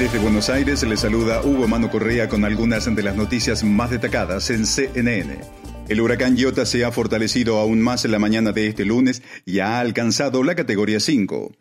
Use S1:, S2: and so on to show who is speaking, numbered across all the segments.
S1: Desde Buenos Aires le saluda Hugo Mano Correa con algunas de las noticias más destacadas en CNN. El huracán Iota se ha fortalecido aún más en la mañana de este lunes y ha alcanzado la categoría 5.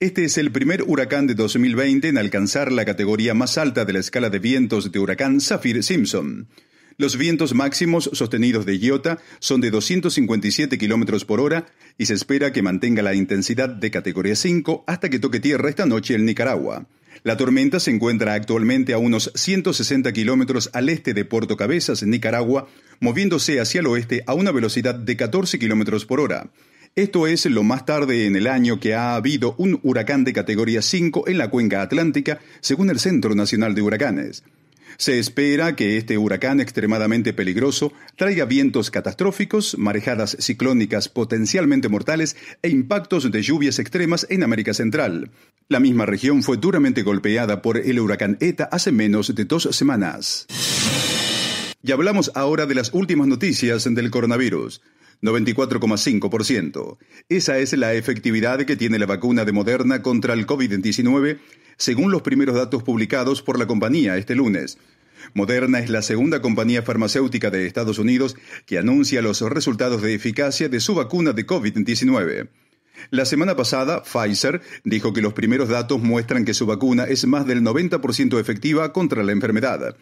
S1: Este es el primer huracán de 2020 en alcanzar la categoría más alta de la escala de vientos de huracán Saffir-Simpson. Los vientos máximos sostenidos de Iota son de 257 km por hora y se espera que mantenga la intensidad de categoría 5 hasta que toque tierra esta noche en Nicaragua. La tormenta se encuentra actualmente a unos 160 kilómetros al este de Puerto Cabezas, en Nicaragua, moviéndose hacia el oeste a una velocidad de 14 kilómetros por hora. Esto es lo más tarde en el año que ha habido un huracán de categoría 5 en la cuenca atlántica, según el Centro Nacional de Huracanes. Se espera que este huracán extremadamente peligroso traiga vientos catastróficos, marejadas ciclónicas potencialmente mortales e impactos de lluvias extremas en América Central. La misma región fue duramente golpeada por el huracán ETA hace menos de dos semanas. Y hablamos ahora de las últimas noticias del coronavirus. 94,5%. Esa es la efectividad que tiene la vacuna de Moderna contra el COVID-19, según los primeros datos publicados por la compañía este lunes. Moderna es la segunda compañía farmacéutica de Estados Unidos que anuncia los resultados de eficacia de su vacuna de COVID-19. La semana pasada, Pfizer dijo que los primeros datos muestran que su vacuna es más del 90% efectiva contra la enfermedad.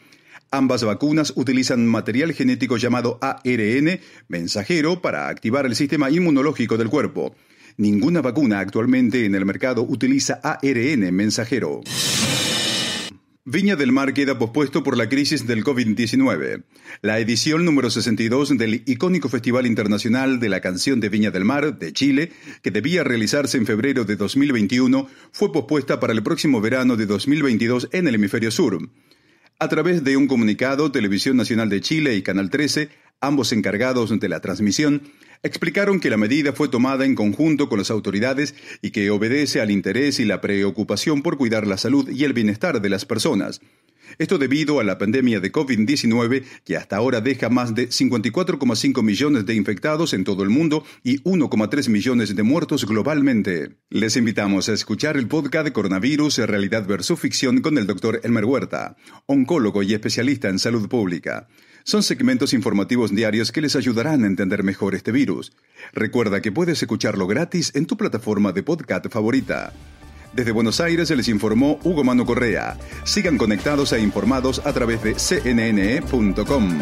S1: Ambas vacunas utilizan material genético llamado ARN, mensajero, para activar el sistema inmunológico del cuerpo. Ninguna vacuna actualmente en el mercado utiliza ARN mensajero. Viña del Mar queda pospuesto por la crisis del COVID-19. La edición número 62 del icónico Festival Internacional de la Canción de Viña del Mar de Chile, que debía realizarse en febrero de 2021, fue pospuesta para el próximo verano de 2022 en el hemisferio sur. A través de un comunicado, Televisión Nacional de Chile y Canal 13, ambos encargados de la transmisión, Explicaron que la medida fue tomada en conjunto con las autoridades y que obedece al interés y la preocupación por cuidar la salud y el bienestar de las personas. Esto debido a la pandemia de COVID-19 que hasta ahora deja más de 54,5 millones de infectados en todo el mundo y 1,3 millones de muertos globalmente. Les invitamos a escuchar el podcast Coronavirus, Realidad versus Ficción con el doctor Elmer Huerta, oncólogo y especialista en salud pública. Son segmentos informativos diarios que les ayudarán a entender mejor este virus. Recuerda que puedes escucharlo gratis en tu plataforma de podcast favorita. Desde Buenos Aires se les informó Hugo Mano Correa. Sigan conectados e informados a través de cnne.com.